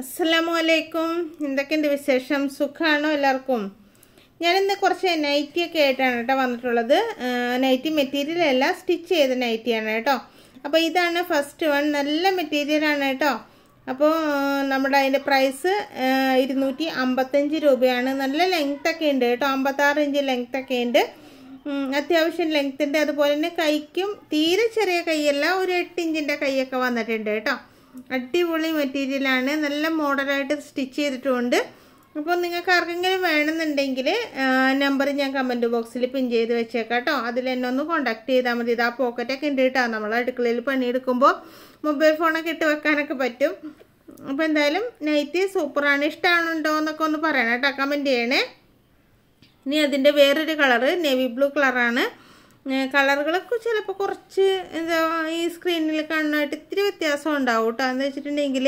അസ്സലാമു അലൈക്കും എന്തൊക്കെയുണ്ട് വിശേഷം സുഖമാണോ എല്ലാവർക്കും ഞാനിന്ന് കുറച്ച് നൈറ്റിയൊക്കെ ആയിട്ടാണ് കേട്ടോ വന്നിട്ടുള്ളത് നൈറ്റി മെറ്റീരിയൽ അല്ല സ്റ്റിച്ച് ചെയ്ത നൈറ്റിയാണ് കേട്ടോ അപ്പോൾ ഇതാണ് ഫസ്റ്റ് വൺ നല്ല മെറ്റീരിയലാണ് കേട്ടോ അപ്പോൾ നമ്മുടെ അതിൻ്റെ പ്രൈസ് ഇരുന്നൂറ്റി അമ്പത്തഞ്ച് രൂപയാണ് നല്ല ലെങ്ത്തൊക്കെ ഉണ്ട് കേട്ടോ അമ്പത്താറ് ഇഞ്ച് ലെങ്ത്തൊക്കെ ഉണ്ട് അത്യാവശ്യം ലെങ്ത്തിൻ്റെ അതുപോലെ തന്നെ കൈക്കും തീരെ ചെറിയ കൈയല്ല ഒരു എട്ട് ഇഞ്ചിൻ്റെ കൈയൊക്കെ വന്നിട്ടുണ്ട് കേട്ടോ അടിപൊളി മെറ്റീരിയലാണ് നല്ല മോഡലായിട്ട് സ്റ്റിച്ച് ചെയ്തിട്ടുമുണ്ട് അപ്പോൾ നിങ്ങൾക്ക് ആർക്കെങ്കിലും വേണമെന്നുണ്ടെങ്കിൽ നമ്പർ ഞാൻ കമൻറ്റ് ബോക്സിൽ പിൻ ചെയ്ത് വെച്ചേക്കാം കേട്ടോ അതിൽ എന്നെ ഒന്ന് കോണ്ടാക്ട് ചെയ്താൽ മതി ഇത് ആ പോക്കറ്റൊക്കെ ഉണ്ട് കേട്ടോ നമ്മൾ അടുക്കളയിൽ പണിയെടുക്കുമ്പോൾ മൊബൈൽ ഫോണൊക്കെ ഇട്ട് വെക്കാനൊക്കെ പറ്റും അപ്പോൾ എന്തായാലും നൈറ്റ് സൂപ്പറാണ് ഇഷ്ടമാണുണ്ടോ എന്നൊക്കെ ഒന്ന് പറയണം കേട്ടോ കമൻറ്റ് ചെയ്യണേ ഇനി അതിൻ്റെ വേറൊരു കളറ് നേവി ബ്ലൂ കളറാണ് കളറുകളൊക്കെ ചിലപ്പോൾ കുറച്ച് എന്താ ഈ സ്ക്രീനിൽ കാണാനായിട്ട് ഇത്തിരി വ്യത്യാസം ഉണ്ടാവും കേട്ടോ എന്ന് വെച്ചിട്ടുണ്ടെങ്കിൽ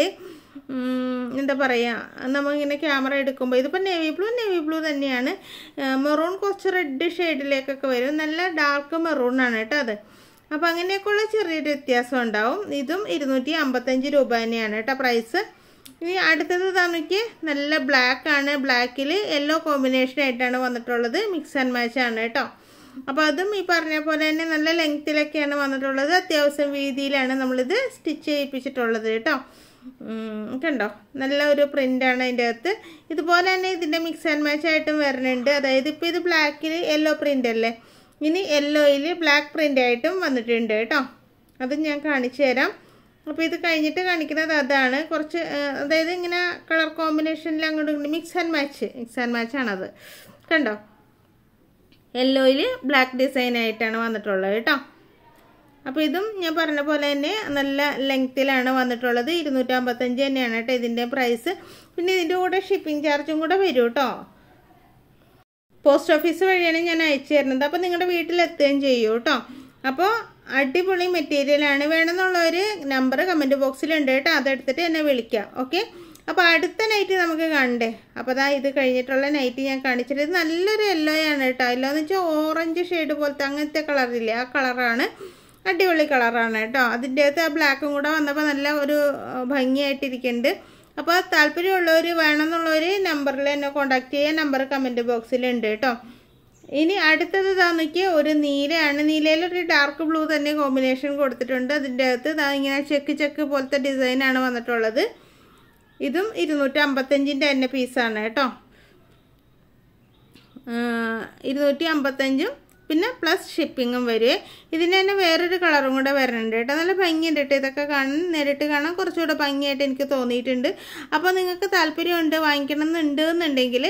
എന്താ പറയുക നമ്മളിങ്ങനെ ക്യാമറ എടുക്കുമ്പോൾ ഇതിപ്പോൾ നേവി ബ്ലൂ നേവി ബ്ലൂ തന്നെയാണ് മെറൂൺ കുറച്ച് റെഡ് ഷെയ്ഡിലേക്കൊക്കെ വരും നല്ല ഡാർക്ക് മെറൂണാണ് കേട്ടോ അത് അപ്പോൾ അങ്ങനെയൊക്കെയുള്ള ചെറിയൊരു വ്യത്യാസം ഉണ്ടാവും ഇതും ഇരുന്നൂറ്റി അമ്പത്തഞ്ച് രൂപ തന്നെയാണ് കേട്ടോ പ്രൈസ് ഇനി അടുത്തത് തമ്മിക്ക് നല്ല ബ്ലാക്ക് ആണ് ബ്ലാക്കിൽ യെല്ലോ കോമ്പിനേഷനായിട്ടാണ് ആയിട്ടാണ് വന്നിട്ടുള്ളത് മിക്സ് ആൻഡ് മാച്ച് ആണ് കേട്ടോ അപ്പോൾ അതും ഈ പറഞ്ഞ പോലെ തന്നെ നല്ല ലെങ്ത്തിലൊക്കെയാണ് വന്നിട്ടുള്ളത് അത്യാവശ്യം വീതിയിലാണ് നമ്മളിത് സ്റ്റിച്ച് ചെയ്യിപ്പിച്ചിട്ടുള്ളത് കേട്ടോ കണ്ടോ നല്ല ഒരു പ്രിൻ്റാണ് അതിൻ്റെ അകത്ത് ഇതുപോലെ തന്നെ ഇതിൻ്റെ മിക്സ് ആൻഡ് മാച്ച് ആയിട്ടും വരുന്നുണ്ട് അതായത് ഇപ്പോൾ ഇത് ബ്ലാക്കിൽ യെല്ലോ പ്രിൻ്റ് അല്ലേ ഇനി യെല്ലോയിൽ ബ്ലാക്ക് പ്രിൻ്റ് ആയിട്ടും വന്നിട്ടുണ്ട് കേട്ടോ അത് ഞാൻ കാണിച്ചു തരാം അപ്പോൾ ഇത് കഴിഞ്ഞിട്ട് കാണിക്കുന്നത് അതാണ് കുറച്ച് അതായത് ഇങ്ങനെ കളർ കോമ്പിനേഷനിൽ അങ്ങോട്ട് mix and match mix and ആണത് കണ്ടോ യെല്ലോയിൽ ബ്ലാക്ക് ഡിസൈൻ ആയിട്ടാണ് വന്നിട്ടുള്ളത് കേട്ടോ അപ്പോൾ ഇതും ഞാൻ പറഞ്ഞ പോലെ തന്നെ നല്ല ലെങ്ത്തിലാണ് വന്നിട്ടുള്ളത് ഇരുന്നൂറ്റമ്പത്തഞ്ച് തന്നെയാണ് കേട്ടോ ഇതിൻ്റെ പ്രൈസ് പിന്നെ ഇതിൻ്റെ കൂടെ ഷിപ്പിംഗ് ചാർജും കൂടെ വരും കേട്ടോ പോസ്റ്റ് ഓഫീസ് വഴിയാണ് ഞാൻ അയച്ചു തരുന്നത് അപ്പോൾ നിങ്ങളുടെ വീട്ടിലെത്തുകയും ചെയ്യൂ കേട്ടോ അപ്പോൾ അടിപൊളി മെറ്റീരിയലാണ് വേണമെന്നുള്ളൊരു നമ്പർ കമൻറ്റ് ബോക്സിലുണ്ട് കേട്ടോ അതെടുത്തിട്ട് എന്നെ വിളിക്കാം ഓക്കെ അപ്പോൾ അടുത്ത നൈറ്റ് നമുക്ക് കണ്ടേ അപ്പോൾ അതാ ഇത് കഴിഞ്ഞിട്ടുള്ള നൈറ്റ് ഞാൻ കാണിച്ചിട്ട് നല്ലൊരു യെല്ലോയാണ് കേട്ടോ യെല്ലോ എന്ന് വെച്ചാൽ ഓറഞ്ച് ഷെയ്ഡ് പോലത്തെ അങ്ങനത്തെ കളറില്ലേ ആ കളറാണ് അടിപൊളി കളറാണ് കേട്ടോ അതിൻ്റെ അകത്ത് ആ ബ്ലാക്കും കൂടെ വന്നപ്പോൾ നല്ല ഒരു ഭംഗിയായിട്ടിരിക്കുന്നുണ്ട് അപ്പോൾ താല്പര്യമുള്ളവർ വേണമെന്നുള്ളവർ നമ്പറിൽ എന്നെ കോൺടാക്റ്റ് ചെയ്യാൻ നമ്പർ കമൻറ്റ് ബോക്സിലുണ്ട് കേട്ടോ ഇനി അടുത്തത് ഇതാ ഒരു നീലയാണ് നീലയിലൊരു ഡാർക്ക് ബ്ലൂ തന്നെ കോമ്പിനേഷൻ കൊടുത്തിട്ടുണ്ട് അതിൻ്റെ അകത്ത് ഇങ്ങനെ ചെക്ക് ചെക്ക് പോലത്തെ ഡിസൈനാണ് വന്നിട്ടുള്ളത് ഇതും അമ്പത്തഞ്ചിൻ്റെ തന്നെ പീസാണ് കേട്ടോ ഇരുന്നൂറ്റി അമ്പത്തഞ്ചും പിന്നെ പ്ലസ് ഷിപ്പിങ്ങും വരുവേ ഇതിന് തന്നെ വേറൊരു കളറും കൂടെ വരണുണ്ട് കേട്ടോ നല്ല ഭംഗിയുണ്ട് കേട്ടോ ഇതൊക്കെ കാണാൻ നേരിട്ട് കാണാൻ കുറച്ചുകൂടെ ഭംഗിയായിട്ട് എനിക്ക് തോന്നിയിട്ടുണ്ട് അപ്പോൾ നിങ്ങൾക്ക് താല്പര്യമുണ്ട് വാങ്ങിക്കണം എന്നുണ്ട് എന്നുണ്ടെങ്കിൽ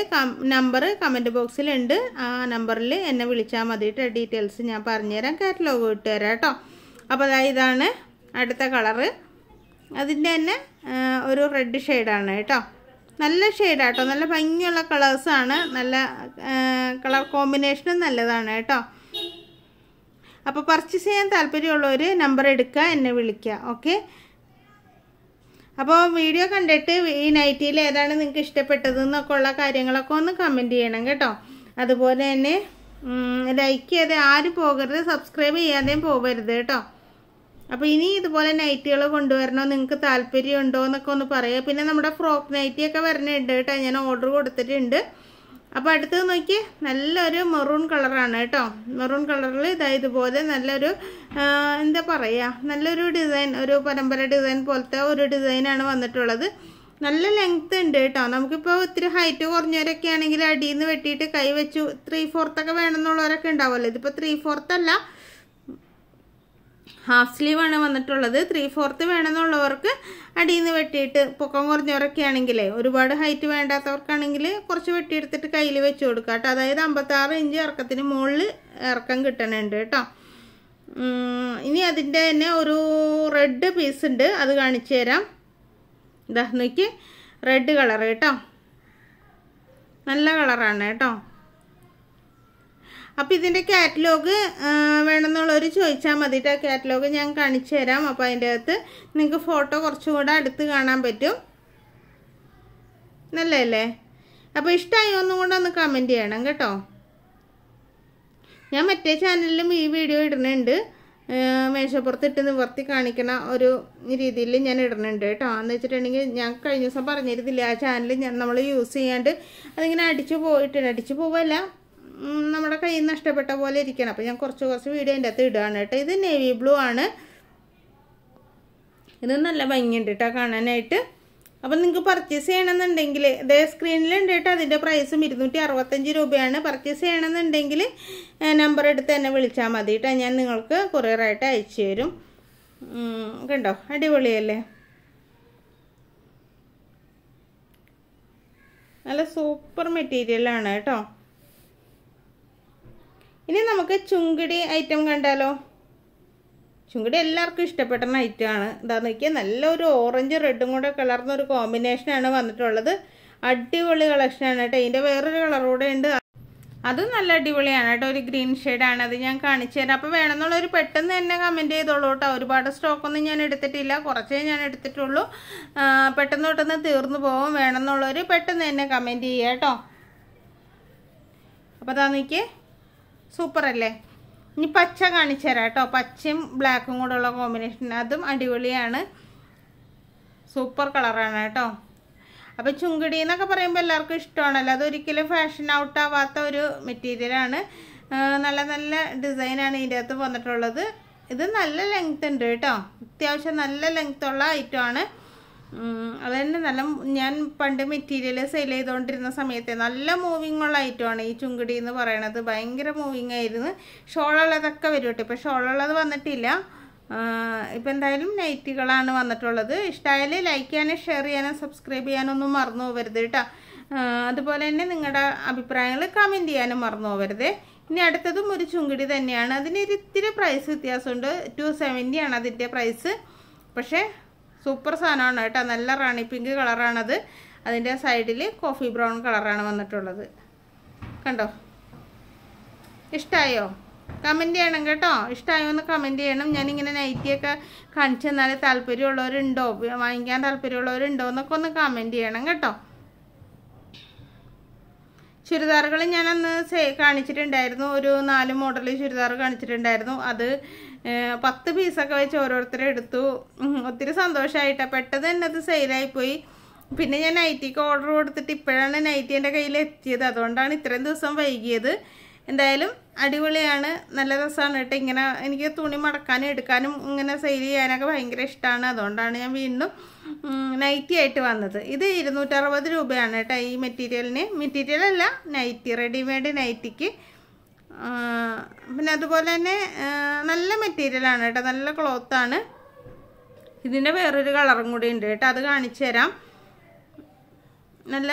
നമ്പർ കമൻറ്റ് ബോക്സിലുണ്ട് ആ നമ്പറിൽ എന്നെ വിളിച്ചാൽ മതി കേട്ടോ ഡീറ്റെയിൽസ് ഞാൻ പറഞ്ഞുതരാം കാറ്റലോഗ് ഇട്ട് തരാം കേട്ടോ അപ്പോൾ അതായത് ഇതാണ് അടുത്ത കളറ് അതിൻ്റെ തന്നെ ഒരു റെഡ് ഷെയ്ഡാണ് കേട്ടോ നല്ല ഷെയ്ഡാണ് കേട്ടോ നല്ല ഭംഗിയുള്ള കളേഴ്സാണ് നല്ല കളർ കോമ്പിനേഷനും നല്ലതാണ് കേട്ടോ അപ്പോൾ പർച്ചേസ് ചെയ്യാൻ താല്പര്യമുള്ളവർ നമ്പർ എടുക്കുക എന്നെ വിളിക്കുക ഓക്കെ അപ്പോൾ വീഡിയോ കണ്ടിട്ട് ഈ നൈറ്റിയിൽ ഏതാണ് നിങ്ങൾക്ക് ഇഷ്ടപ്പെട്ടതെന്നൊക്കെ ഉള്ള കാര്യങ്ങളൊക്കെ ഒന്ന് കമൻറ്റ് ചെയ്യണം കേട്ടോ അതുപോലെ തന്നെ ലൈക്ക് ചെയ്യാതെ ആരും പോകരുത് സബ്സ്ക്രൈബ് ചെയ്യാതെയും പോകരുത് കേട്ടോ അപ്പോൾ ഇനി ഇതുപോലെ നൈറ്റികൾ കൊണ്ടുവരണോ നിങ്ങൾക്ക് ഉണ്ടോ എന്നൊക്കെ ഒന്ന് പറയുക പിന്നെ നമ്മുടെ ഫ്രോക്ക് നൈറ്റിയൊക്കെ വരണുണ്ട് കേട്ടോ ഞാൻ ഓർഡർ കൊടുത്തിട്ടുണ്ട് അപ്പോൾ അടുത്തത് നോക്കി നല്ലൊരു മെറൂൺ കളറാണ് കേട്ടോ മെറൂൺ കളറിൽ ഇതാ ഇതുപോലെ നല്ലൊരു എന്താ പറയുക നല്ലൊരു ഡിസൈൻ ഒരു പരമ്പര ഡിസൈൻ പോലത്തെ ഒരു ഡിസൈനാണ് വന്നിട്ടുള്ളത് നല്ല ലെങ്ത് ഉണ്ട് കേട്ടോ നമുക്കിപ്പോൾ ഇത്തിരി ഹൈറ്റ് കുറഞ്ഞവരൊക്കെ ആണെങ്കിൽ അടിയിൽ നിന്ന് വെട്ടിയിട്ട് കൈ വെച്ചു ത്രീ ഫോർത്തൊക്കെ വേണമെന്നുള്ളവരൊക്കെ ഉണ്ടാവുമല്ലോ ഇതിപ്പോൾ ത്രീ ഫോർത്തല്ല അല്ല ഹാഫ് സ്ലീവാണ് വന്നിട്ടുള്ളത് ത്രീ ഫോർത്ത് വേണമെന്നുള്ളവർക്ക് അടിയിൽ നിന്ന് വെട്ടിയിട്ട് പൊക്കം കുറഞ്ഞവരൊക്കെ ആണെങ്കിൽ ഒരുപാട് ഹൈറ്റ് വേണ്ടാത്തവർക്കാണെങ്കിൽ കുറച്ച് വെട്ടിയെടുത്തിട്ട് കയ്യിൽ വെച്ച് കൊടുക്കുക കേട്ടോ അതായത് അമ്പത്താറ് ഇഞ്ച് ഇറക്കത്തിന് മുകളിൽ ഇറക്കം കിട്ടണുണ്ട് കേട്ടോ ഇനി അതിൻ്റെ തന്നെ ഒരു റെഡ് പീസ് ഉണ്ട് അത് കാണിച്ചു തരാം ദഹ്നയ്ക്ക് റെഡ് കളർ കേട്ടോ നല്ല കളറാണ് കേട്ടോ അപ്പം ഇതിൻ്റെ കാറ്റലോഗ് വേണമെന്നുള്ളവർ ചോദിച്ചാൽ മതിയിട്ട് ആ കാറ്റലോഗ് ഞാൻ കാണിച്ചു തരാം അപ്പോൾ അതിൻ്റെ അകത്ത് നിങ്ങൾക്ക് ഫോട്ടോ കുറച്ചും കൂടെ അടുത്ത് കാണാൻ പറ്റും നല്ലതല്ലേ അപ്പോൾ ഇഷ്ടമായി ഒന്നും കൂടെ ഒന്ന് കമൻറ്റ് ചെയ്യണം കേട്ടോ ഞാൻ മറ്റേ ചാനലിലും ഈ വീഡിയോ ഇടുന്നുണ്ട് മേശപ്പുറത്തിട്ട് നിവർത്തി കാണിക്കണ ഒരു രീതിയിൽ ഞാൻ ഇടുന്നുണ്ട് കേട്ടോ എന്ന് വെച്ചിട്ടുണ്ടെങ്കിൽ ഞാൻ കഴിഞ്ഞ ദിവസം പറഞ്ഞിരുന്നില്ല ആ ചാനൽ ഞാൻ നമ്മൾ യൂസ് ചെയ്യാണ്ട് അതിങ്ങനെ അടിച്ചു പോയിട്ടുണ്ട് അടിച്ചു പോവല്ല നമ്മുടെ കയ്യിൽ നഷ്ടപ്പെട്ട പോലെ ഇരിക്കണം അപ്പോൾ ഞാൻ കുറച്ച് കുറച്ച് വീഡിയോ അതിൻ്റെ അകത്ത് ഇടുകയാണ് കേട്ടോ ഇത് നേവി ബ്ലൂ ആണ് ഇത് നല്ല ഭംഗിയുണ്ട് കേട്ടോ കാണാനായിട്ട് അപ്പം നിങ്ങൾക്ക് പർച്ചേസ് ചെയ്യണമെന്നുണ്ടെങ്കിൽ ഇതേ സ്ക്രീനിലുണ്ട് കേട്ടോ അതിൻ്റെ പ്രൈസും ഇരുന്നൂറ്റി അറുപത്തഞ്ച് രൂപയാണ് പർച്ചേസ് ചെയ്യണമെന്നുണ്ടെങ്കിൽ നമ്പർ എടുത്ത് തന്നെ വിളിച്ചാൽ മതി കേട്ടോ ഞാൻ നിങ്ങൾക്ക് കുറേറായിട്ട് അയച്ചു തരും കണ്ടോ അടിപൊളിയല്ലേ നല്ല സൂപ്പർ മെറ്റീരിയലാണ് കേട്ടോ ഇനി നമുക്ക് ചുങ്കിടി ഐറ്റം കണ്ടാലോ ചുങ്കിടി എല്ലാവർക്കും ഇഷ്ടപ്പെടുന്ന ആണ് ഇതാ വെച്ചാൽ നല്ലൊരു ഓറഞ്ച് റെഡും കൂടെ കളർന്നൊരു ഒരു കോമ്പിനേഷനാണ് വന്നിട്ടുള്ളത് അടിപൊളി കളക്ഷനാണ് കേട്ടോ ഇതിൻ്റെ വേറൊരു കളർ കൂടെ ഉണ്ട് അതും നല്ല അടിപൊളിയാണ് കേട്ടോ ഒരു ഗ്രീൻ ഷെയ്ഡാണ് അത് ഞാൻ കാണിച്ചു തരാം അപ്പോൾ വേണമെന്നുള്ളവർ പെട്ടെന്ന് തന്നെ കമൻറ്റ് ചെയ്തോളൂ കേട്ടോ ഒരുപാട് സ്റ്റോക്കൊന്നും ഞാൻ എടുത്തിട്ടില്ല കുറച്ചേ ഞാൻ എടുത്തിട്ടുള്ളൂ പെട്ടെന്ന് പെട്ടെന്ന് തീർന്നു പോകും വേണമെന്നുള്ളവർ പെട്ടെന്ന് തന്നെ കമൻറ്റ് ചെയ്യാം കേട്ടോ അപ്പോൾ അതാ നിൽക്കേ സൂപ്പർ അല്ലേ ഇനി പച്ച കാണിച്ചു തരാം കേട്ടോ പച്ചയും ബ്ലാക്കും കൂടെ ഉള്ള കോമ്പിനേഷൻ അതും അടിപൊളിയാണ് സൂപ്പർ കളറാണ് കേട്ടോ അപ്പോൾ ചുങ്കിടി എന്നൊക്കെ പറയുമ്പോൾ എല്ലാവർക്കും ഇഷ്ടമാണല്ലോ അതൊരിക്കലും ഫാഷൻ ഔട്ട് ആവാത്ത ഒരു മെറ്റീരിയലാണ് നല്ല നല്ല ഡിസൈനാണ് ഇതിൻ്റെ അകത്ത് വന്നിട്ടുള്ളത് ഇത് നല്ല ലെങ്ത് ഉണ്ട് കേട്ടോ അത്യാവശ്യം നല്ല ലെങ്ത്തുള്ള ഐറ്റമാണ് അതന്നെ നല്ല ഞാൻ പണ്ട് മെറ്റീരിയൽ സെയിൽ ചെയ്തുകൊണ്ടിരുന്ന സമയത്ത് നല്ല മൂവിങ് ഉള്ള ഐറ്റമാണ് ഈ ചുങ്കിടി എന്ന് പറയണത് ഭയങ്കര മൂവിങ് ആയിരുന്നു ഷോളുള്ളതൊക്കെ വരും കേട്ടോ ഷോൾ ഷോളുള്ളത് വന്നിട്ടില്ല ഇപ്പം എന്തായാലും നൈറ്റുകളാണ് വന്നിട്ടുള്ളത് ഇഷ്ടമായാൽ ലൈക്ക് ചെയ്യാനും ഷെയർ ചെയ്യാനും സബ്സ്ക്രൈബ് ചെയ്യാനും ഒന്നും മറന്നു പോകരുത് കേട്ടോ അതുപോലെ തന്നെ നിങ്ങളുടെ അഭിപ്രായങ്ങൾ കമൻറ്റ് ചെയ്യാനും മറന്നു പോകരുത് ഇനി അടുത്തതും ഒരു ചുങ്കിടി തന്നെയാണ് അതിന് ഇത്തിരി പ്രൈസ് വ്യത്യാസമുണ്ട് ടു സെവൻറ്റി ആണ് അതിൻ്റെ പ്രൈസ് പക്ഷേ സൂപ്പർ സാധനമാണ് കേട്ടോ നല്ല റാണി പിങ്ക് കളറാണത് അതിൻ്റെ സൈഡിൽ കോഫി ബ്രൗൺ കളറാണ് വന്നിട്ടുള്ളത് കണ്ടോ ഇഷ്ടമായോ കമൻറ്റ് ചെയ്യണം കേട്ടോ ഇഷ്ടമായോ എന്ന് കമൻറ്റ് ചെയ്യണം ഞാനിങ്ങനെ നൈറ്റിയൊക്കെ കാണിച്ചു തന്നാൽ താല്പര്യമുള്ളവരുണ്ടോ വാങ്ങിക്കാൻ താല്പര്യമുള്ളവരുണ്ടോ എന്നൊക്കെ ഒന്ന് കമൻറ്റ് ചെയ്യണം കേട്ടോ ചുരിദാറുകൾ ഞാൻ അന്ന് കാണിച്ചിട്ടുണ്ടായിരുന്നു ഒരു നാല് മോഡൽ ചുരിദാർ കാണിച്ചിട്ടുണ്ടായിരുന്നു അത് പത്ത് പീസൊക്കെ വെച്ച് ഓരോരുത്തരും എടുത്തു ഒത്തിരി സന്തോഷമായിട്ട് പെട്ടെന്ന് തന്നെ അത് സെയിലായിപ്പോയി പിന്നെ ഞാൻ നൈറ്റിക്ക് ഓർഡർ കൊടുത്തിട്ട് ഇപ്പോഴാണ് നൈറ്റി എൻ്റെ കയ്യിൽ എത്തിയത് അതുകൊണ്ടാണ് ഇത്രയും ദിവസം വൈകിയത് എന്തായാലും അടിപൊളിയാണ് നല്ല രസമാണ് കേട്ടോ ഇങ്ങനെ എനിക്ക് തുണി മടക്കാനും എടുക്കാനും ഇങ്ങനെ സെയിൽ ചെയ്യാനൊക്കെ ഭയങ്കര ഇഷ്ടമാണ് അതുകൊണ്ടാണ് ഞാൻ വീണ്ടും നൈറ്റി ആയിട്ട് വന്നത് ഇത് ഇരുന്നൂറ്ററുപത് രൂപയാണ് കേട്ടോ ഈ മെറ്റീരിയലിന് മെറ്റീരിയലല്ല നൈറ്റി റെഡിമെയ്ഡ് നൈറ്റിക്ക് പിന്നെ അതുപോലെ തന്നെ നല്ല മെറ്റീരിയലാണ് കേട്ടോ നല്ല ക്ലോത്താണ് ഇതിൻ്റെ വേറൊരു കളറും കൂടി ഉണ്ട് കേട്ടോ അത് കാണിച്ചു തരാം നല്ല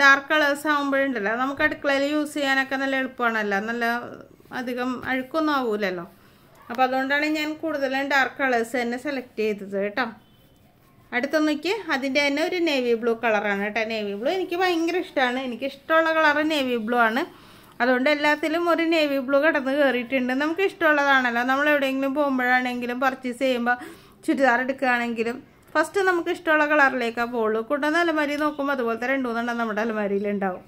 ഡാർക്ക് കളേഴ്സ് ആകുമ്പോഴുണ്ടല്ലോ നമുക്ക് അടുക്കളയിൽ യൂസ് ചെയ്യാനൊക്കെ നല്ല എളുപ്പമാണല്ലോ നല്ല അധികം അഴുക്കൊന്നും ആവൂലല്ലോ അപ്പോൾ അതുകൊണ്ടാണ് ഞാൻ കൂടുതലും ഡാർക്ക് കളേഴ്സ് തന്നെ സെലക്ട് ചെയ്തത് കേട്ടോ അടുത്തൊന്നിക്ക് അതിൻ്റെ തന്നെ ഒരു നേവി ബ്ലൂ കളറാണ് കേട്ടോ നേവി ബ്ലൂ എനിക്ക് ഭയങ്കര ഇഷ്ടമാണ് എനിക്ക് ഇഷ്ടമുള്ള കളർ നേവി ബ്ലൂ ആണ് അതുകൊണ്ട് എല്ലാത്തിലും ഒരു നേവി ബ്ലൂ കടന്ന് കയറിയിട്ടുണ്ട് നമുക്ക് ഇഷ്ടമുള്ളതാണല്ലോ നമ്മൾ എവിടെയെങ്കിലും പോകുമ്പോഴാണെങ്കിലും പർച്ചേസ് ചെയ്യുമ്പോൾ ചുരിദാർ എടുക്കുകയാണെങ്കിലും ഫസ്റ്റ് നമുക്ക് ഇഷ്ടമുള്ള കളറിലേക്കാണ് പോകുള്ളൂ കൂട്ടുന്ന അലമാരി നോക്കുമ്പോൾ അതുപോലത്തെ രണ്ട് മൂന്നെണ്ണം നമ്മുടെ അലമാരിയിലുണ്ടാവും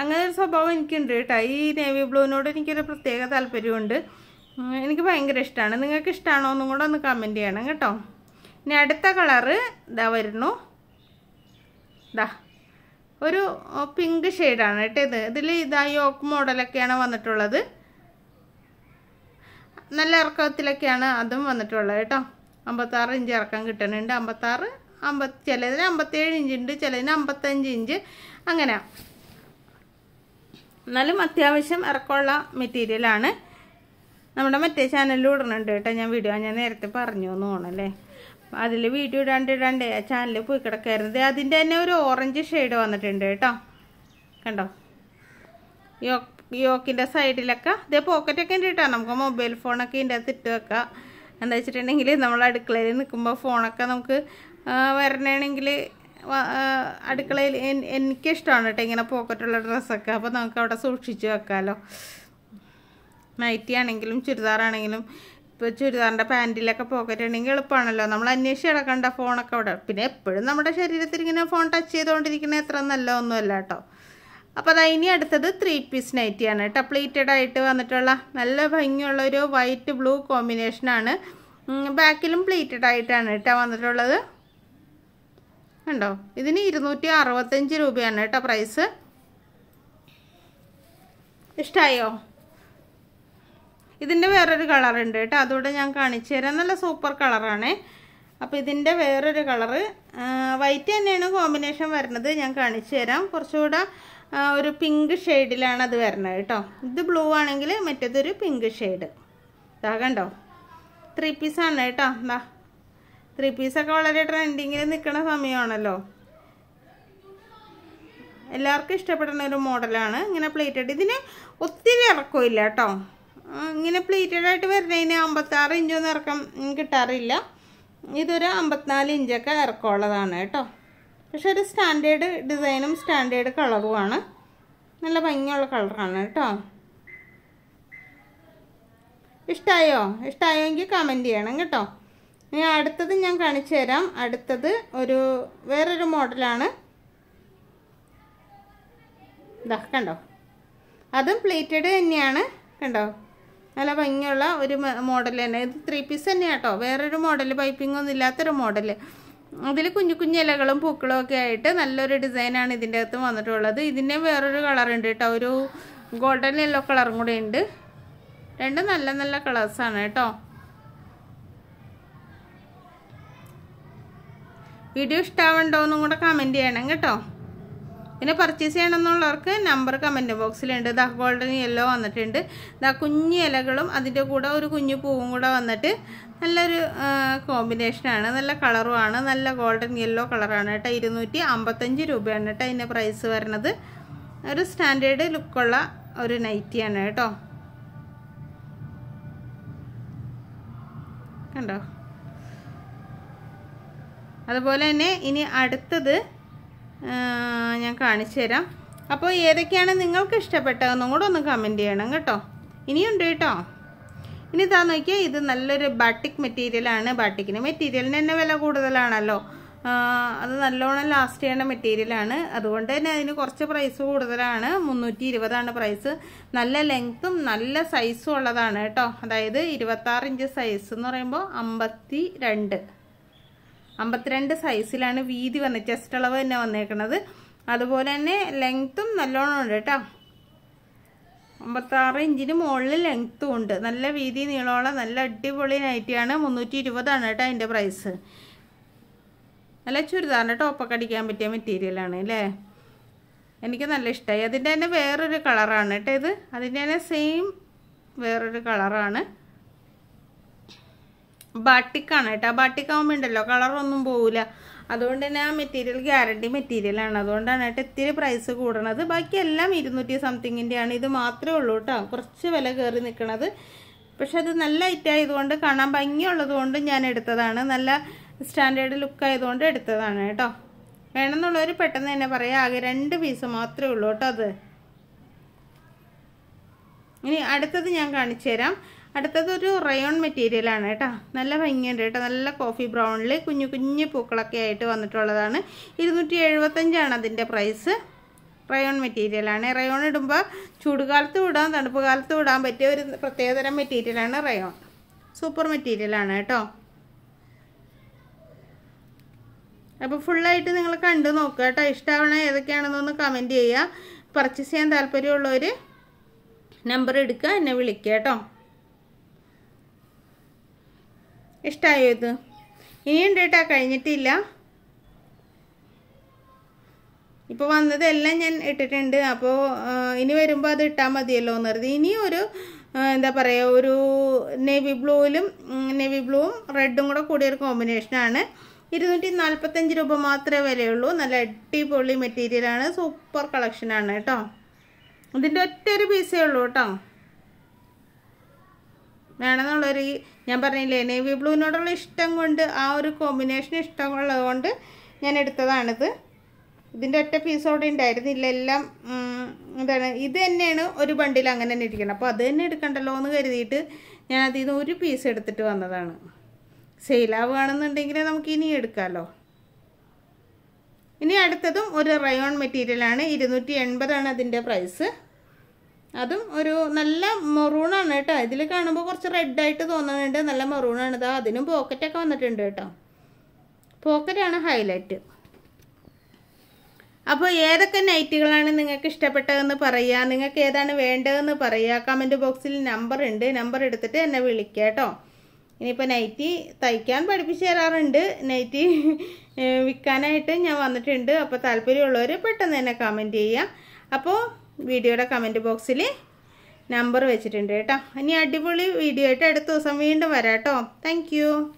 അങ്ങനെ ഒരു സ്വഭാവം എനിക്കുണ്ട് കേട്ടോ ഈ നേവി ബ്ലൂവിനോട് എനിക്കൊരു പ്രത്യേക താല്പര്യമുണ്ട് എനിക്ക് ഭയങ്കര ഇഷ്ടമാണ് നിങ്ങൾക്ക് ഇഷ്ടമാണോ എന്നും കൂടെ ഒന്ന് കമൻറ്റ് ചെയ്യണം കേട്ടോ ഇനി അടുത്ത കളറ് ഇതാ വരുന്നു ഇതാ ഒരു പിങ്ക് ഷെയ്ഡാണ് കേട്ടോ ഇത് ഇതിൽ ഇതാ യോക്ക് മോഡലൊക്കെയാണ് വന്നിട്ടുള്ളത് നല്ല ഇറക്കത്തിലൊക്കെയാണ് അതും വന്നിട്ടുള്ളത് കേട്ടോ അമ്പത്താറ് ഇഞ്ച് ഇറക്കം കിട്ടണുണ്ട് അമ്പത്താറ് അമ്പത്തി ചിലതിന് അമ്പത്തേഴ് ഇഞ്ച് ഉണ്ട് ചിലതിന് അമ്പത്തഞ്ച് ഇഞ്ച് അങ്ങനെ എന്നാലും അത്യാവശ്യം ഇറക്കമുള്ള മെറ്റീരിയലാണ് നമ്മുടെ മറ്റേ ചാനലിൽ ഇടുന്നുണ്ട് കേട്ടോ ഞാൻ വീഡിയോ ഞാൻ നേരത്തെ പറഞ്ഞു എന്ന് അല്ലേ അതിൽ വീഡിയോ ഇടാണ്ട് ഇടാണ്ട് ആ ചാനൽ പോയി കിടക്കായിരുന്നത് അതിൻ്റെ തന്നെ ഒരു ഓറഞ്ച് ഷെയ്ഡ് വന്നിട്ടുണ്ട് കേട്ടോ കണ്ടോ യോ യോക്കിൻ്റെ സൈഡിലൊക്കെ ഇതേ പോക്കറ്റൊക്കെ ഉണ്ട് കേട്ടോ നമുക്ക് മൊബൈൽ ഫോണൊക്കെ ഇതിൻ്റെ അകത്ത് ഇട്ട് വെക്കാം എന്താ വെച്ചിട്ടുണ്ടെങ്കിൽ നമ്മൾ അടുക്കളയിൽ നിൽക്കുമ്പോൾ ഫോണൊക്കെ നമുക്ക് വരണമെങ്കിൽ അടുക്കളയിൽ എനിക്കിഷ്ടമാണ് കേട്ടോ ഇങ്ങനെ പോക്കറ്റുള്ള ഡ്രസ്സൊക്കെ അപ്പോൾ നമുക്ക് അവിടെ സൂക്ഷിച്ച് വെക്കാമല്ലോ നൈറ്റി ആണെങ്കിലും ചുരിദാറാണെങ്കിലും ഇപ്പോൾ ചുരിദാറിൻ്റെ പാൻറ്റിലൊക്കെ പോക്കറ്റ് ഉണ്ടെങ്കിൽ എളുപ്പമാണല്ലോ നമ്മൾ അന്വേഷിച്ച് കിടക്കേണ്ട ഫോണൊക്കെ അവിടെ പിന്നെ എപ്പോഴും നമ്മുടെ ശരീരത്തിൽ ഇങ്ങനെ ഫോൺ ടച്ച് ചെയ്തുകൊണ്ടിരിക്കുന്നത് എത്ര നല്ല ഒന്നുമല്ല കേട്ടോ അപ്പോൾ അതാ ഇനി അടുത്തത് ത്രീ പീസ് നൈറ്റിയാണ് കേട്ടോ പ്ലീറ്റഡ് ആയിട്ട് വന്നിട്ടുള്ള നല്ല ഭംഗിയുള്ള ഒരു വൈറ്റ് ബ്ലൂ കോമ്പിനേഷനാണ് ബാക്കിലും പ്ലീറ്റഡ് ആയിട്ടാണ് കേട്ടോ വന്നിട്ടുള്ളത് കണ്ടോ ഇതിന് ഇരുന്നൂറ്റി അറുപത്തഞ്ച് രൂപയാണ് കേട്ടോ പ്രൈസ് ഇഷ്ടമായോ ഇതിൻ്റെ വേറൊരു കളറുണ്ട് കേട്ടോ അതുകൂടെ ഞാൻ കാണിച്ചു തരാം നല്ല സൂപ്പർ കളറാണ് അപ്പോൾ ഇതിൻ്റെ വേറൊരു കളറ് വൈറ്റ് തന്നെയാണ് കോമ്പിനേഷൻ വരുന്നത് ഞാൻ കാണിച്ചു തരാം കുറച്ചുകൂടെ ഒരു പിങ്ക് ഷെയ്ഡിലാണ് അത് വരുന്നത് കേട്ടോ ഇത് ബ്ലൂ ആണെങ്കിൽ മറ്റേതൊരു പിങ്ക് ഷെയ്ഡ് ഇതാ കണ്ടോ ത്രീ പീസാണ് കേട്ടോ എന്താ ത്രീ പീസൊക്കെ വളരെ ട്രെൻഡിങ്ങിൽ നിൽക്കുന്ന സമയമാണല്ലോ എല്ലാവർക്കും ഇഷ്ടപ്പെടുന്ന ഒരു മോഡലാണ് ഇങ്ങനെ പ്ലേറ്റഡ് ഇതിന് ഒത്തിരി ഇറക്കമില്ല കേട്ടോ ഇങ്ങനെ പ്ലേറ്റഡ് ആയിട്ട് വരുന്നതിന് അമ്പത്താറ് ഇഞ്ചൊന്നും ഇറക്കം കിട്ടാറില്ല ഇതൊരു അമ്പത്തിനാല് ഇഞ്ചൊക്കെ ഇറക്കമുള്ളതാണ് കേട്ടോ പക്ഷെ ഒരു സ്റ്റാൻഡേർഡ് ഡിസൈനും സ്റ്റാൻഡേർഡ് കളറുമാണ് നല്ല ഭംഗിയുള്ള കളറാണ് കേട്ടോ ഇഷ്ടമായോ ഇഷ്ടമായോ എങ്കിൽ കമൻറ്റ് ചെയ്യണം കേട്ടോ ഇനി അടുത്തത് ഞാൻ കാണിച്ചു തരാം അടുത്തത് ഒരു വേറൊരു മോഡലാണ് ഇതാ കണ്ടോ അതും പ്ലേറ്റഡ് തന്നെയാണ് കണ്ടോ നല്ല ഭംഗിയുള്ള ഒരു മോഡൽ തന്നെ ഇത് ത്രീ പീസ് തന്നെ കേട്ടോ വേറൊരു മോഡൽ പൈപ്പിംഗ് ഒന്നും ഇല്ലാത്തൊരു മോഡൽ അതിൽ കുഞ്ഞു കുഞ്ഞു ഇലകളും പൂക്കളും ഒക്കെ ആയിട്ട് നല്ലൊരു ഡിസൈനാണ് ഇതിൻ്റെ അകത്ത് വന്നിട്ടുള്ളത് ഇതിൻ്റെ വേറൊരു കളറുണ്ട് കേട്ടോ ഒരു ഗോൾഡൻ യെല്ലോ കളറും കൂടെ ഉണ്ട് രണ്ട് നല്ല നല്ല കളേഴ്സാണ് കേട്ടോ വീഡിയോ ഇഷ്ടാവുണ്ടോ എന്നും കൂടെ കമൻറ്റ് ചെയ്യണം കേട്ടോ പിന്നെ പർച്ചേസ് ചെയ്യണമെന്നുള്ളവർക്ക് നമ്പർ കമൻറ്റ് ബോക്സിലുണ്ട് ദാ ഗോൾഡൻ യെല്ലോ വന്നിട്ടുണ്ട് ദാ കുഞ്ഞു ഇലകളും അതിൻ്റെ കൂടെ ഒരു കുഞ്ഞു പൂവും കൂടെ വന്നിട്ട് നല്ലൊരു കോമ്പിനേഷനാണ് നല്ല കളറുമാണ് നല്ല ഗോൾഡൻ യെല്ലോ കളറാണ് കേട്ടോ ഇരുന്നൂറ്റി അമ്പത്തഞ്ച് രൂപയാണ് കേട്ടോ അതിൻ്റെ പ്രൈസ് വരുന്നത് ഒരു സ്റ്റാൻഡേർഡ് ലുക്കുള്ള ഒരു നൈറ്റിയാണ് കേട്ടോ കണ്ടോ അതുപോലെ തന്നെ ഇനി അടുത്തത് ഞാൻ കാണിച്ചു തരാം അപ്പോൾ ഏതൊക്കെയാണ് നിങ്ങൾക്ക് ഇഷ്ടപ്പെട്ടതെന്നും കൂടെ ഒന്ന് കമൻറ്റ് ചെയ്യണം കേട്ടോ ഇനിയുണ്ട് കേട്ടോ ഇനി താ നോക്കിയാൽ ഇത് നല്ലൊരു ബാട്ടിക് മെറ്റീരിയലാണ് ബാട്ടിക്കിന് മെറ്റീരിയലിന് തന്നെ വില കൂടുതലാണല്ലോ അത് നല്ലോണം ലാസ്റ്റ് ചെയ്യണ മെറ്റീരിയലാണ് അതുകൊണ്ട് തന്നെ അതിന് കുറച്ച് പ്രൈസ് കൂടുതലാണ് മുന്നൂറ്റി ഇരുപതാണ് പ്രൈസ് നല്ല ലെങ്ത്തും നല്ല സൈസും ഉള്ളതാണ് കേട്ടോ അതായത് ഇരുപത്താറ് ഇഞ്ച് സൈസ് എന്ന് പറയുമ്പോൾ അമ്പത്തി രണ്ട് അമ്പത്തിരണ്ട് സൈസിലാണ് വീതി വന്ന് ചെസ്റ്റ് അളവ് തന്നെ വന്നേക്കുന്നത് അതുപോലെ തന്നെ ലെങ്ത്തും നല്ലോണം ഉണ്ട് കേട്ടോ അമ്പത്താറ് ഇഞ്ചിന് മുകളിൽ ലെങ്ത്തും ഉണ്ട് നല്ല വീതി നീളമുള്ള നല്ല അടിപൊളി നൈറ്റിയാണ് മുന്നൂറ്റി ഇരുപതാണ് കേട്ടോ അതിൻ്റെ പ്രൈസ് നല്ല ചുരിദാറിൻ്റെ ടോപ്പൊക്കെ അടിക്കാൻ പറ്റിയ മെറ്റീരിയലാണ് അല്ലേ എനിക്ക് നല്ല ഇഷ്ടമായി അതിൻ്റെ തന്നെ വേറൊരു കളറാണ് കേട്ടോ ഇത് അതിൻ്റെ തന്നെ സെയിം വേറൊരു കളറാണ് ബാട്ടിക്കാണ് കേട്ടോ ബാട്ടിക്കാവുമ്പോൾ ഉണ്ടല്ലോ കളറൊന്നും പോവില്ല അതുകൊണ്ട് തന്നെ ആ മെറ്റീരിയൽ ഗ്യാരണ്ടി മെറ്റീരിയലാണ് അതുകൊണ്ടാണ് കേട്ടോ ഇത്തിരി പ്രൈസ് കൂടണത് ബാക്കി എല്ലാം ഇരുന്നൂറ്റി സംതിങ്ങിൻ്റെയാണ് ഇത് മാത്രമേ ഉള്ളൂ കേട്ടോ കുറച്ച് വില കയറി നിൽക്കണത് പക്ഷെ അത് നല്ല ഐറ്റായതുകൊണ്ട് കാണാൻ ഭംഗിയുള്ളത് ഞാൻ എടുത്തതാണ് നല്ല സ്റ്റാൻഡേർഡ് ലുക്ക് ആയതുകൊണ്ട് എടുത്തതാണ് കേട്ടോ വേണമെന്നുള്ളവർ പെട്ടെന്ന് തന്നെ പറയാം ആകെ രണ്ട് പീസ് മാത്രമേ ഉള്ളൂ കേട്ടോ അത് ഇനി അടുത്തത് ഞാൻ കാണിച്ചു തരാം അടുത്തത് ഒരു റയോൺ മെറ്റീരിയലാണ് കേട്ടോ നല്ല ഭംഗിയുണ്ട് കേട്ടോ നല്ല കോഫി ബ്രൗണിൽ കുഞ്ഞു കുഞ്ഞു പൂക്കളൊക്കെ ആയിട്ട് വന്നിട്ടുള്ളതാണ് ഇരുന്നൂറ്റി എഴുപത്തഞ്ചാണ് അതിൻ്റെ പ്രൈസ് റയോൺ മെറ്റീരിയലാണ് റയോൺ ഇടുമ്പോൾ ചൂടുകാലത്ത് വിടാം തണുപ്പ് കാലത്ത് ഇടാൻ പറ്റിയ ഒരു പ്രത്യേകതരം മെറ്റീരിയലാണ് റയോൺ സൂപ്പർ മെറ്റീരിയലാണ് കേട്ടോ അപ്പോൾ ഫുള്ളായിട്ട് നിങ്ങൾ കണ്ടു നോക്കുക കേട്ടോ ഇഷ്ടമാവണേ ഏതൊക്കെയാണെന്നൊന്ന് കമൻറ്റ് ചെയ്യുക പർച്ചേസ് ചെയ്യാൻ താല്പര്യമുള്ളവർ നമ്പർ എടുക്കുക എന്നെ വിളിക്കുക കേട്ടോ ഇഷ്ടമായോ ഇത് ഇനിയുണ്ട് കേട്ടോ കഴിഞ്ഞിട്ടില്ല ഇപ്പോൾ വന്നതെല്ലാം ഞാൻ ഇട്ടിട്ടുണ്ട് അപ്പോൾ ഇനി വരുമ്പോൾ അത് ഇട്ടാൽ മതിയല്ലോ എന്ന് കരുതി ഇനി ഒരു എന്താ പറയുക ഒരു നേവി ബ്ലൂവിലും നേവി ബ്ലൂവും റെഡും കൂടെ കൂടിയ ഒരു കോമ്പിനേഷനാണ് ഇരുന്നൂറ്റി നാൽപ്പത്തഞ്ച് രൂപ മാത്രമേ വിലയുള്ളൂ നല്ല അടിപൊളി മെറ്റീരിയലാണ് സൂപ്പർ കളക്ഷനാണ് കേട്ടോ ഇതിൻ്റെ ഒറ്റ ഒരു പീസേ ഉള്ളൂ കേട്ടോ വേണമെന്നുള്ളൊരു ഞാൻ പറഞ്ഞില്ലേ നേവി ബ്ലൂവിനോടുള്ള ഇഷ്ടം കൊണ്ട് ആ ഒരു കോമ്പിനേഷൻ ഇഷ്ടമുള്ളത് കൊണ്ട് ഞാൻ എടുത്തതാണിത് ഇതിൻ്റെ ഒറ്റ അവിടെ ഉണ്ടായിരുന്നില്ല എല്ലാം എന്താണ് ഇത് തന്നെയാണ് ഒരു ബണ്ടിൽ അങ്ങനെ തന്നെ ഇരിക്കണം അപ്പോൾ അത് തന്നെ എടുക്കണ്ടല്ലോ എന്ന് കരുതിയിട്ട് ഞാൻ അതിൽ നിന്ന് ഒരു പീസ് എടുത്തിട്ട് വന്നതാണ് സെയിലാവുകയാണെന്നുണ്ടെങ്കിൽ നമുക്ക് ഇനി എടുക്കാമല്ലോ ഇനി അടുത്തതും ഒരു റയോൺ മെറ്റീരിയലാണ് ഇരുന്നൂറ്റി എൺപതാണ് അതിൻ്റെ പ്രൈസ് അതും ഒരു നല്ല മെറൂണാണ് കേട്ടോ ഇതിൽ കാണുമ്പോൾ കുറച്ച് റെഡായിട്ട് തോന്നുന്നുണ്ട് നല്ല മെറൂണാണ് ഇതാ അതിനും പോക്കറ്റൊക്കെ വന്നിട്ടുണ്ട് കേട്ടോ പോക്കറ്റാണ് ഹൈലൈറ്റ് അപ്പോൾ ഏതൊക്കെ നൈറ്റുകളാണ് നിങ്ങൾക്ക് ഇഷ്ടപ്പെട്ടതെന്ന് പറയുക നിങ്ങൾക്ക് ഏതാണ് വേണ്ടതെന്ന് പറയുക കമൻറ്റ് ബോക്സിൽ നമ്പർ ഉണ്ട് നമ്പർ എടുത്തിട്ട് എന്നെ വിളിക്കുക കേട്ടോ ഇനിയിപ്പോൾ നൈറ്റി തയ്ക്കാൻ പഠിപ്പിച്ച് തരാറുണ്ട് നൈറ്റി വിൽക്കാനായിട്ട് ഞാൻ വന്നിട്ടുണ്ട് അപ്പോൾ താല്പര്യമുള്ളവർ പെട്ടെന്ന് തന്നെ കമൻറ്റ് ചെയ്യുക അപ്പോൾ വീഡിയോയുടെ കമൻറ്റ് ബോക്സിൽ നമ്പർ വെച്ചിട്ടുണ്ട് കേട്ടോ ഇനി അടിപൊളി വീഡിയോ ആയിട്ട് അടുത്ത ദിവസം വീണ്ടും വരാം കേട്ടോ താങ്ക്